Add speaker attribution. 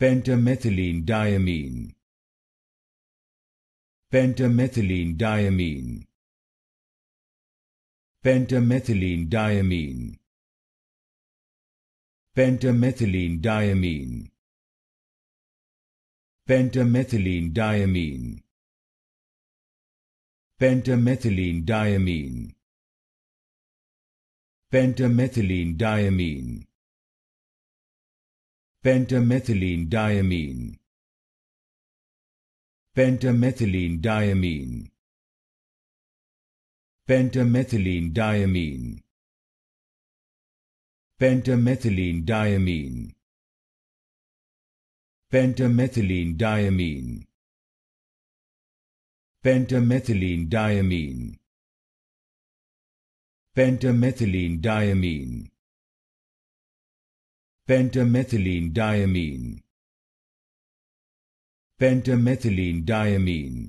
Speaker 1: pentamethylene diamine pentamethylene diamine pentamethylene diamine pentamethylene diamine pentamethylene diamine pentamethylene diamine pentamethylene diamine pentamethylene diamine pentamethylene diamine pentamethylene diamine pentamethylene diamine pentamethylene diamine pentamethylene diamine pentamethylene diamine pentamethylene diamine pentamethylene diamine